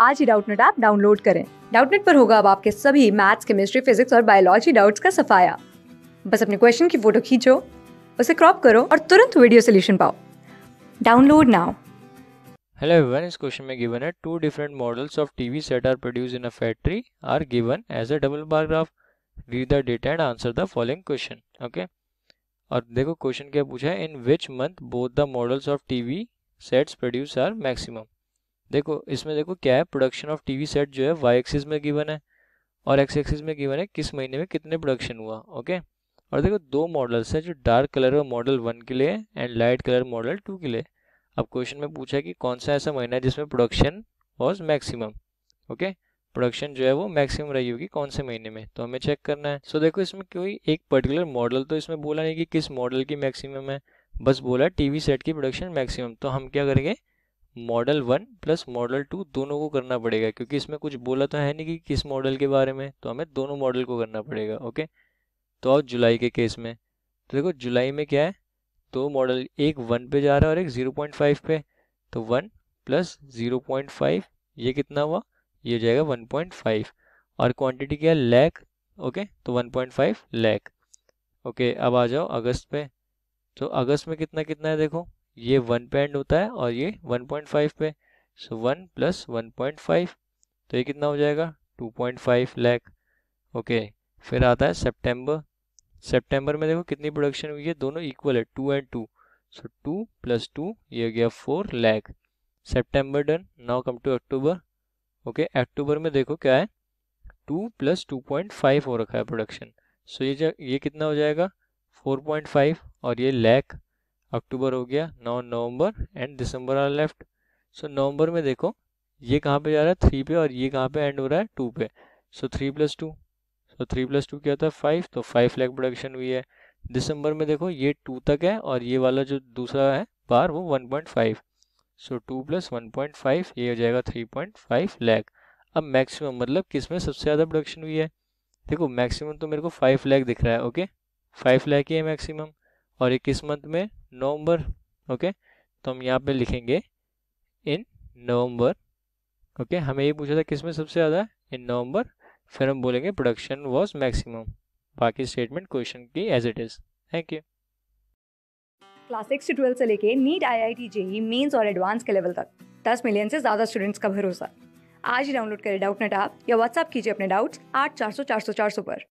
आज ही Doubtnut app download करें डाउटनेट पर होगा अब आपके सभी मैथ्स केमिस्ट्री फिजिक्स और बायोलॉजी डाउट्स का सफाया बस अपने क्वेश्चन की फोटो खींचो उसे क्रॉप करो और तुरंत वीडियो सोल्यूशन पाओ डाउनलोड नाउ हेलो एवरीवन इस क्वेश्चन में गिवन है two different models of TV set are produce in a factory are given as a double bar graph read the data and answer the following question okay और देखो question क्या पूछा है in which month both the models of TV sets produce are maximum देखो इसमें देखो क्या है प्रोडक्शन ऑफ टीवी सेट जो है वाई एक्सिस में गिवन है और एक्स एक्सिस में गिवन है किस महीने में कितने प्रोडक्शन हुआ ओके और देखो दो मॉडल्स हैं जो डार्क कलर मॉडल वन के लिए and light colour model two के लिए अब क्वेश्चन में पूछा है कि कौन सा ऐसा महीना है जिसमें production was maximum okay production जो है वो मैक्सिमम रही होगी कौन से महीने में तो हमें चेक करना है सो so, देखो इसमें कोई एक पर्टिकुलर मॉडल तो इसमें बोला नहीं कि किस मॉडल की मैक्सिमम है बस बोला टीवी सेट की प्रोडक्शन मैक्सिमम तो हम क्या करेंगे model one plus model two दोनों को करना पड़ेगा क्योंकि इसमें कुछ बोला तो है नहीं कि किस मॉडल के बारे में तो हमें दोनों मॉडल को करना पड़ेगा ओके तो आओ जुलाई के केस में तो देखो जुलाई में क्या है दो तो मॉडल एक वन पे जा रहा है और एक ज़ीरो पॉइंट फाइव पे तो one plus zero point five ये कितना हुआ ये हो जाएगा वन पॉइंट फाइव और क्वान्टिटी क्या है लैक ओके तो one point five lakh okay अब आ जाओ अगस्त पे तो अगस्त में कितना कितना है देखो ये वन पे एंड होता है और ये वन पॉइंट फाइव पे so one plus one point five तो ये कितना हो जाएगा two point five lakh okay फिर आता है सेप्टेम्बर सेप्टेम्बर में देखो कितनी प्रोडक्शन हुई है दोनों इक्वल है two and two so two plus two ये हो गया four lakh September done now come to October okay अक्टूबर में देखो क्या है two plus two point five हो रखा है प्रोडक्शन सो so ये ये कितना हो जाएगा फोर पॉइंट फाइव और ये लैख अक्टूबर हो गया नौ November and December are left so नवंबर में देखो ये कहाँ पे जा रहा है थ्री पे और ये कहाँ पे एंड हो रहा है टू पे so three plus two so three plus two क्या होता है फाइव तो फाइव लैख प्रोडक्शन हुई है दिसंबर में देखो ये टू तक है और ये वाला जो दूसरा है बार वो one point five so two plus one point five ये हो जाएगा थ्री पॉइंट फाइव लैख अब मैक्सिमम मतलब किस में सबसे ज़्यादा प्रोडक्शन हुई है देखो मैक्सिमम तो मेरे को फाइव लैख दिख रहा है ओके फाइव लैख ही है मैक्सिमम और एक किस मंथ में नवंबर ओके तो हम यहाँ पे लिखेंगे इन नवंबर ओके हमें ये पूछा था किस में सबसे ज़्यादा इन नवंबर फिर हम बोलेंगे प्रोडक्शन वॉज मैक्सिमम बाकी स्टेटमेंट क्वेश्चन की as it is thank you class six से ट्वेल्थ से लेके NEET I I T JEE mains और एडवांस के लेवल तक दस मिलियन से ज़्यादा स्टूडेंट्स का भरोसा आज ही डाउनलोड करें डाउट नेट आप या व्हाट्सअप कीजिए अपने डाउट्स आठ चार सौ चार सौ चार सौ पर